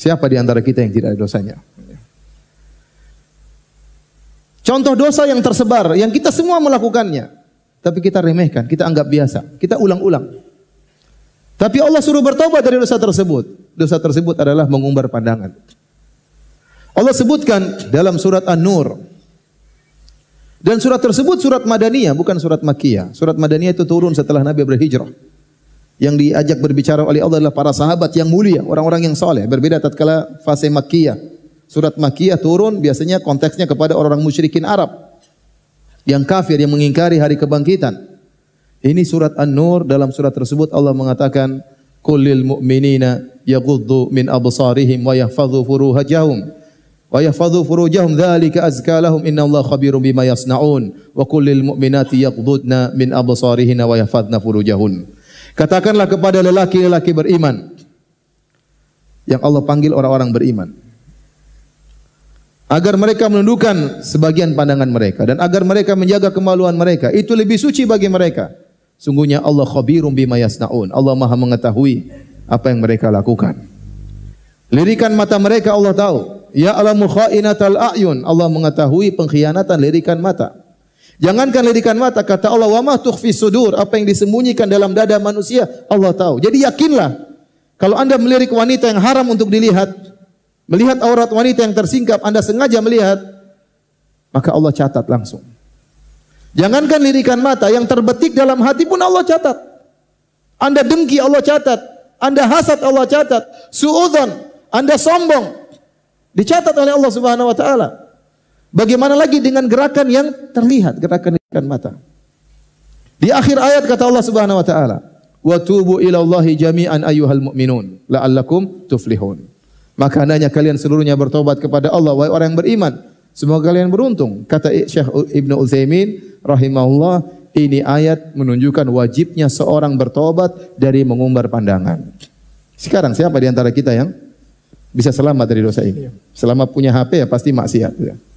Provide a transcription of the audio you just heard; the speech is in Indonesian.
Siapa di antara kita yang tidak ada dosanya? Contoh dosa yang tersebar, yang kita semua melakukannya. Tapi kita remehkan, kita anggap biasa, kita ulang-ulang. Tapi Allah suruh bertobat dari dosa tersebut. Dosa tersebut adalah mengumbar pandangan. Allah sebutkan dalam surat An-Nur. Dan surat tersebut surat Madaniyah, bukan surat Makiyah. Surat Madaniyah itu turun setelah Nabi berhijrah yang diajak berbicara oleh Allah adalah para sahabat yang mulia, orang-orang yang soleh. Berbeda tatkala fase Makkiyah. Surat Makkiyah turun biasanya konteksnya kepada orang-orang musyrikin Arab. Yang kafir, yang mengingkari hari kebangkitan. Ini surat An-Nur, dalam surat tersebut Allah mengatakan, Kulil mu'minina yaguddu min absarihim wa yahfadhu furuhajahum. Wa yahfadhu furujahum dhalika azka lahum inna Allah khabirum bima yasna'un. Wa kulil mu'minati yagudna min absarihina wa yahfadna furujahun. Katakanlah kepada lelaki-lelaki beriman yang Allah panggil orang-orang beriman agar mereka menundukkan sebagian pandangan mereka dan agar mereka menjaga kemaluan mereka itu lebih suci bagi mereka sungguhnya Allah khabirum bima yasnaun Allah Maha mengetahui apa yang mereka lakukan lirikan mata mereka Allah tahu ya alamu khainatal ayun Allah mengetahui pengkhianatan lirikan mata Jangankan lirikan mata, kata Allah, wama sudur, apa yang disembunyikan dalam dada manusia, Allah tahu. Jadi yakinlah, kalau anda melirik wanita yang haram untuk dilihat, melihat aurat wanita yang tersingkap, anda sengaja melihat, maka Allah catat langsung. Jangankan lirikan mata, yang terbetik dalam hati pun Allah catat. Anda dengki Allah catat, Anda hasad Allah catat, suudzon, Anda sombong dicatat oleh Allah Subhanahu wa taala. Bagaimana lagi dengan gerakan yang terlihat, gerakan gerakan mata. Di akhir ayat kata Allah Subhanahu wa taala, "Wa tubu ila Allahi jami'an ayyuhal mu'minun la'allakum tuflihun." Maka hendaknya kalian seluruhnya bertobat kepada Allah wahai orang yang beriman. Semoga kalian beruntung. Kata Syekh Ibnu Utsaimin rahimahullah, ini ayat menunjukkan wajibnya seorang bertobat dari mengumbar pandangan. Sekarang siapa di antara kita yang bisa selamat dari dosa ini? Selama punya HP ya pasti maksiat ya.